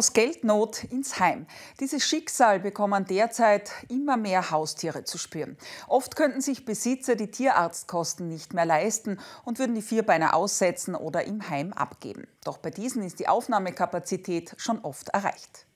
Aus Geldnot ins Heim. Dieses Schicksal bekommen derzeit immer mehr Haustiere zu spüren. Oft könnten sich Besitzer die Tierarztkosten nicht mehr leisten und würden die Vierbeiner aussetzen oder im Heim abgeben. Doch bei diesen ist die Aufnahmekapazität schon oft erreicht.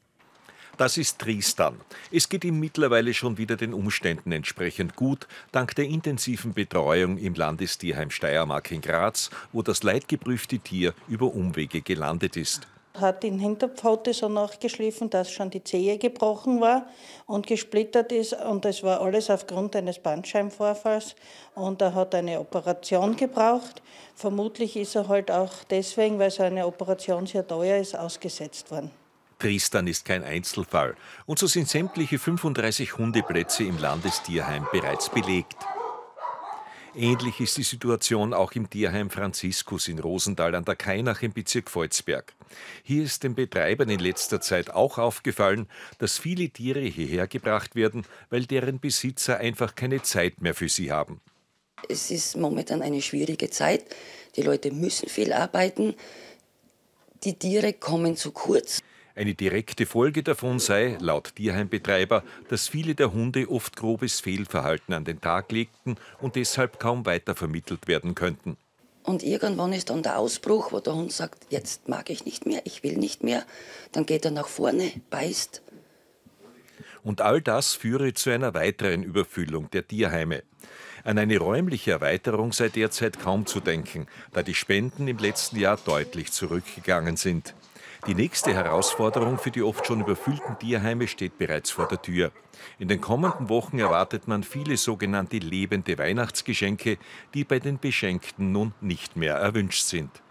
Das ist Tristan. Es geht ihm mittlerweile schon wieder den Umständen entsprechend gut, dank der intensiven Betreuung im Landestierheim Steiermark in Graz, wo das leidgeprüfte Tier über Umwege gelandet ist hat in Hinterpfote so nachgeschliffen, dass schon die Zehe gebrochen war und gesplittert ist. Und das war alles aufgrund eines Bandscheibenvorfalls. Und er hat eine Operation gebraucht. Vermutlich ist er halt auch deswegen, weil seine Operation sehr teuer ist, ausgesetzt worden. Tristan ist kein Einzelfall. Und so sind sämtliche 35 Hundeplätze im Landestierheim bereits belegt. Ähnlich ist die Situation auch im Tierheim Franziskus in Rosenthal an der Kainach im Bezirk Volzberg. Hier ist den Betreibern in letzter Zeit auch aufgefallen, dass viele Tiere hierher gebracht werden, weil deren Besitzer einfach keine Zeit mehr für sie haben. Es ist momentan eine schwierige Zeit. Die Leute müssen viel arbeiten. Die Tiere kommen zu kurz. Eine direkte Folge davon sei, laut Tierheimbetreiber, dass viele der Hunde oft grobes Fehlverhalten an den Tag legten und deshalb kaum weitervermittelt werden könnten. Und irgendwann ist dann der Ausbruch, wo der Hund sagt, jetzt mag ich nicht mehr, ich will nicht mehr. Dann geht er nach vorne, beißt. Und all das führe zu einer weiteren Überfüllung der Tierheime. An eine räumliche Erweiterung sei derzeit kaum zu denken, da die Spenden im letzten Jahr deutlich zurückgegangen sind. Die nächste Herausforderung für die oft schon überfüllten Tierheime steht bereits vor der Tür. In den kommenden Wochen erwartet man viele sogenannte lebende Weihnachtsgeschenke, die bei den Beschenkten nun nicht mehr erwünscht sind.